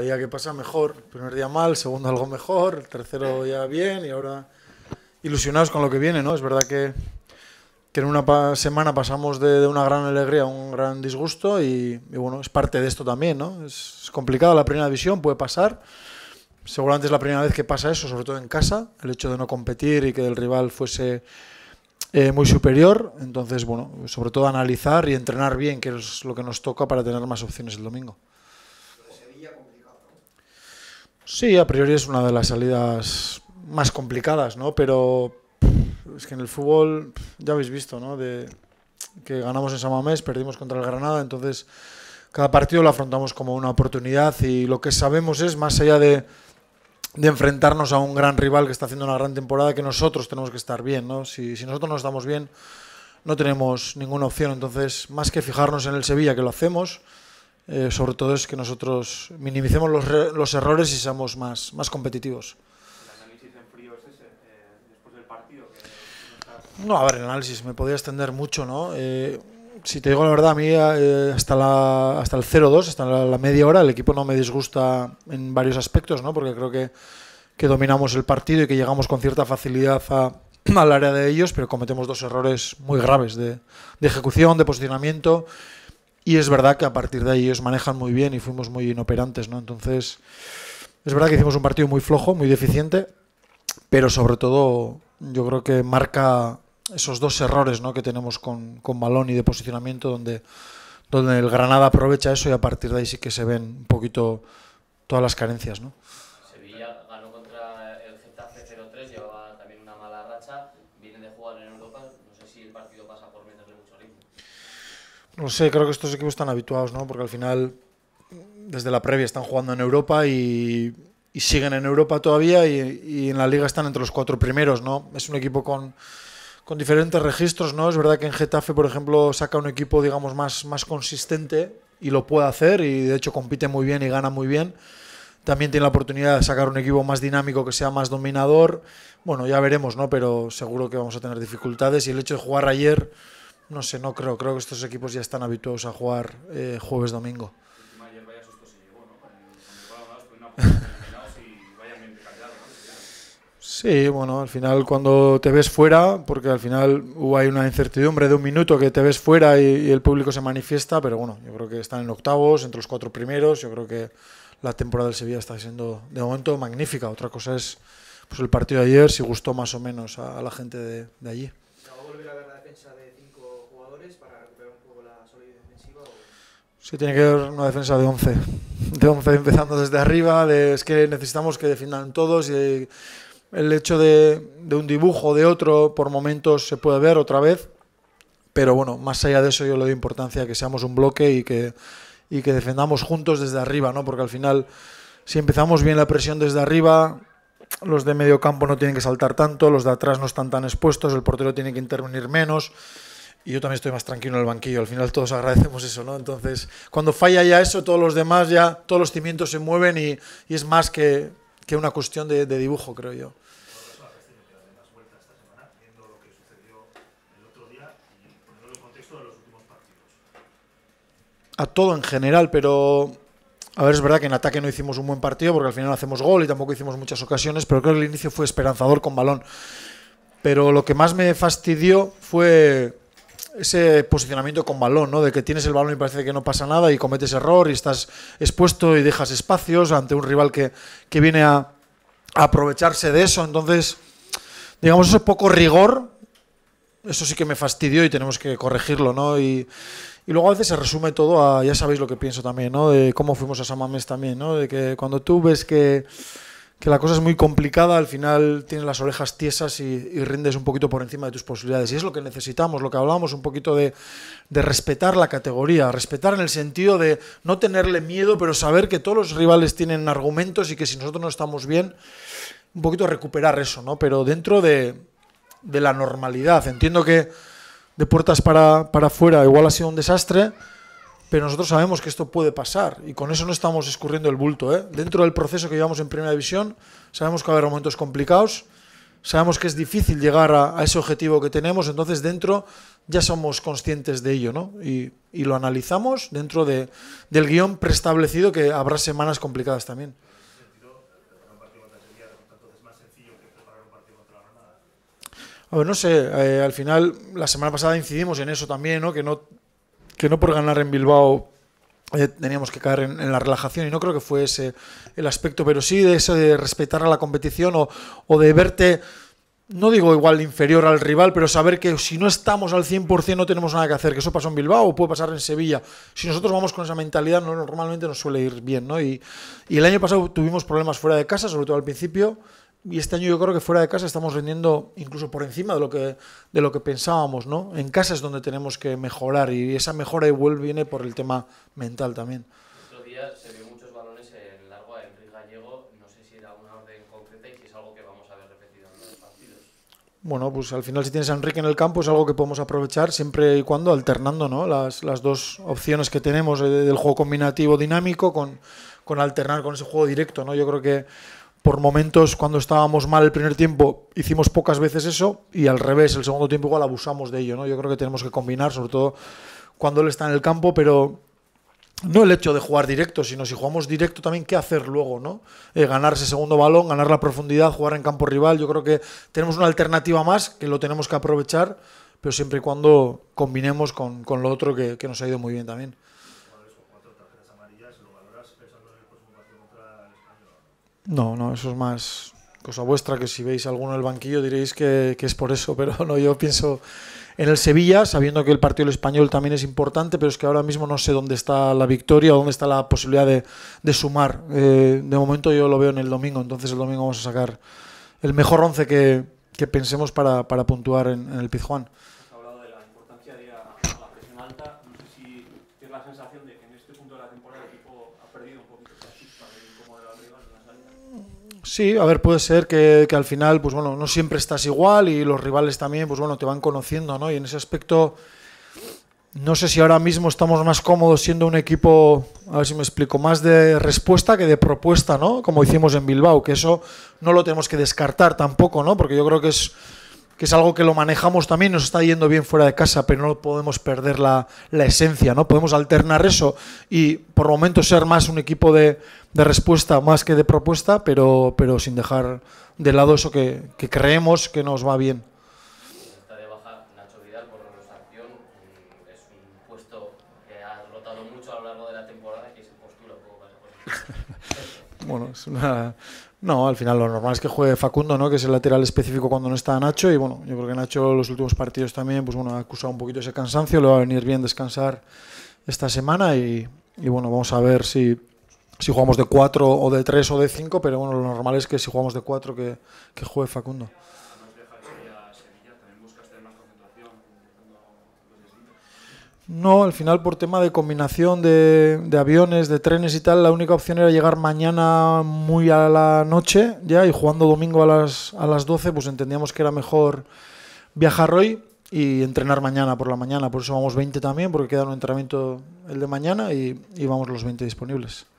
día que pasa mejor. El primer día mal, segundo algo mejor, el tercero ya bien y ahora ilusionados con lo que viene, ¿no? Es verdad que, en una semana pasamos de, una gran alegría a un gran disgusto y, bueno, es parte de esto también, Es, complicado la primera división, puede pasar. Seguramente es la primera vez que pasa eso, sobre todo en casa, el hecho de no competir y que el rival fuese eh, muy superior. Entonces, bueno, sobre todo analizar y entrenar bien, que es lo que nos toca para tener más opciones el domingo. Sí, a priori es una de las salidas más complicadas, ¿no? Pero es que en el fútbol ya habéis visto, que ganamos en Samamés, perdimos contra el Granada, entonces cada partido lo afrontamos como una oportunidad y lo que sabemos es, más allá de, enfrentarnos a un gran rival que está haciendo una gran temporada, que nosotros tenemos que estar bien, Si, si nosotros no estamos bien, no tenemos ninguna opción, entonces más que fijarnos en el Sevilla, que lo hacemos, eh, sobre todo es que nosotros minimicemos los, los errores y seamos más, más competitivos. ¿El análisis en frío es ese? Eh, después del partido? no, a ver, el análisis me podría extender mucho, ¿no? Eh, si te digo la verdad, a mí hasta, la, hasta el 0-2, hasta la, media hora, el equipo no me disgusta en varios aspectos, ¿no? Porque creo que, que dominamos el partido y que llegamos con cierta facilidad a, al área de ellos, pero cometemos dos errores muy graves de, de ejecución, de posicionamiento y es verdad que a partir de ahí ellos manejan muy bien y fuimos muy inoperantes, ¿no? Entonces, es verdad que hicimos un partido muy flojo, muy deficiente, pero sobre todo yo creo que marca esos dos errores ¿no? que tenemos con, con balón y de posicionamiento, donde, donde el Granada aprovecha eso y a partir de ahí sí que se ven un poquito todas las carencias. ¿no? Sevilla ganó contra el Getafe 0-3, llevaba también una mala racha, vienen de jugar en Europa, no sé si el partido pasa por menos mucho ritmo. No sé, creo que estos equipos están habituados, ¿no? Porque al final, desde la previa, están jugando en Europa y, siguen en Europa todavía y, en la liga están entre los cuatro primeros, ¿no? Es un equipo con, diferentes registros, ¿no? Es verdad que en Getafe, por ejemplo, saca un equipo, digamos, más, más consistente y lo puede hacer y de hecho compite muy bien y gana muy bien también tiene la oportunidad de sacar un equipo más dinámico que sea más dominador. Bueno, ya veremos, ¿no? Pero seguro que vamos a tener dificultades y el hecho de jugar ayer no sé, no creo. Creo que estos equipos ya están habituados a jugar eh, jueves-domingo. Sí, bueno, al final cuando te ves fuera, porque al final hay una incertidumbre de un minuto que te ves fuera y, el público se manifiesta, pero bueno, yo creo que están en octavos, entre los cuatro primeros, yo creo que la temporada del Sevilla está siendo de momento magnífica. Otra cosa es pues, el partido de ayer, si gustó más o menos a, la gente de allí. la defensiva? Sí, tiene que haber una defensa de 11. De 11 empezando desde arriba, es que necesitamos que defiendan todos y el hecho de, de un dibujo de otro por momentos se puede ver otra vez, pero bueno, más allá de eso yo le doy importancia a que seamos un bloque y que, y que defendamos juntos desde arriba, ¿no? Porque al final, si empezamos bien la presión desde arriba, los de medio campo no tienen que saltar tanto, los de atrás no están tan expuestos, el portero tiene que intervenir menos y yo también estoy más tranquilo en el banquillo. Al final todos agradecemos eso, ¿no? Entonces, cuando falla ya eso, todos los demás ya, todos los cimientos se mueven y, y es más que, que una cuestión de, dibujo, creo yo. A todo en general, pero a ver, es verdad que en ataque no hicimos un buen partido porque al final hacemos gol y tampoco hicimos muchas ocasiones, pero creo que el inicio fue esperanzador con balón. Pero lo que más me fastidió fue ese posicionamiento con balón, ¿no? De que tienes el balón y parece que no pasa nada y cometes error y estás expuesto y dejas espacios ante un rival que, viene a, aprovecharse de eso. Entonces, digamos, eso poco rigor. Eso sí que me fastidió y tenemos que corregirlo, ¿no? Y, y luego a veces se resume todo a, ya sabéis lo que pienso también, ¿no? De cómo fuimos a Samames también, ¿no? De que cuando tú ves que que la cosa es muy complicada, al final tienes las orejas tiesas y, rindes un poquito por encima de tus posibilidades. Y es lo que necesitamos, lo que hablábamos un poquito de, de, respetar la categoría, respetar en el sentido de no tenerle miedo, pero saber que todos los rivales tienen argumentos y que si nosotros no estamos bien, un poquito recuperar eso, ¿no? Pero dentro de, de la normalidad. Entiendo que de puertas para, para afuera igual ha sido un desastre, pero nosotros sabemos que esto puede pasar y con eso no estamos escurriendo el bulto. ¿eh? Dentro del proceso que llevamos en Primera División, sabemos que va a haber momentos complicados, sabemos que es difícil llegar a, ese objetivo que tenemos, entonces dentro ya somos conscientes de ello ¿no? y, lo analizamos dentro de, del guión preestablecido que habrá semanas complicadas también. A ver, no sé, eh, al final la semana pasada incidimos en eso también, ¿no? que no que no por ganar en Bilbao eh, teníamos que caer en, la relajación y no creo que fue ese el aspecto, pero sí de eso de respetar a la competición o, de verte, no digo igual inferior al rival, pero saber que si no estamos al 100% no tenemos nada que hacer, que eso pasó en Bilbao o puede pasar en Sevilla. Si nosotros vamos con esa mentalidad normalmente nos suele ir bien, ¿no? Y, y el año pasado tuvimos problemas fuera de casa, sobre todo al principio y este año yo creo que fuera de casa estamos rindiendo incluso por encima de lo que, de lo que pensábamos, ¿no? En casa es donde tenemos que mejorar y esa mejora igual viene por el tema mental también. otro día se vio muchos balones en largo a Enrique Gallego, no sé si era una orden concreta y si es algo que vamos a ver repetido en los partidos. Bueno, pues al final si tienes a Enrique en el campo es algo que podemos aprovechar siempre y cuando alternando, Las, las dos opciones que tenemos eh, del juego combinativo dinámico con, con alternar con ese juego directo, ¿no? Yo creo que por momentos cuando estábamos mal el primer tiempo hicimos pocas veces eso y al revés, el segundo tiempo igual abusamos de ello, ¿no? Yo creo que tenemos que combinar, sobre todo cuando él está en el campo, pero no el hecho de jugar directo, sino si jugamos directo también qué hacer luego, ¿no? Eh, ganar ese segundo balón, ganar la profundidad, jugar en campo rival, yo creo que tenemos una alternativa más que lo tenemos que aprovechar, pero siempre y cuando combinemos con, lo otro que nos ha ido muy bien también. No, no, eso es más cosa vuestra, que si veis alguno en el banquillo diréis que, es por eso, pero no, yo pienso en el Sevilla, sabiendo que el partido del español también es importante, pero es que ahora mismo no sé dónde está la victoria o dónde está la posibilidad de, sumar. Eh, de momento yo lo veo en el domingo, entonces el domingo vamos a sacar el mejor once que, pensemos para, puntuar en, el Pizjuán. hablado de la importancia de la presión alta si tienes la sensación de que en este punto de la temporada el equipo ha perdido un poquito chispa de cómo en Sí, a ver, puede ser que, al final, pues bueno, no siempre estás igual y los rivales también, pues bueno, te van conociendo, ¿no? Y en ese aspecto, no sé si ahora mismo estamos más cómodos siendo un equipo, a ver si me explico, más de respuesta que de propuesta, ¿no? Como hicimos en Bilbao, que eso no lo tenemos que descartar tampoco, ¿no? Porque yo creo que es que es algo que lo manejamos también, nos está yendo bien fuera de casa, pero no podemos perder la, esencia, ¿no? Podemos alternar eso y por momentos ser más un equipo de, respuesta más que de propuesta, pero, pero sin dejar de lado eso que, creemos que nos va bien. bueno, es una, no, al final lo normal es que juegue Facundo, ¿no? Que es el lateral específico cuando no está Nacho. Y bueno, yo creo que Nacho los últimos partidos también, pues bueno, ha acusado un poquito ese cansancio. Le va a venir bien descansar esta semana. Y, bueno, vamos a ver si, si jugamos de 4 o de 3 o de 5. Pero bueno, lo normal es que si jugamos de 4 que juegue Facundo. No, al final por tema de combinación de, aviones, de trenes y tal, la única opción era llegar mañana muy a la noche ya y jugando domingo a las, a las 12, pues entendíamos que era mejor viajar hoy y entrenar mañana por la mañana. Por eso vamos 20 también, porque queda un entrenamiento el de mañana y, y vamos los 20 disponibles.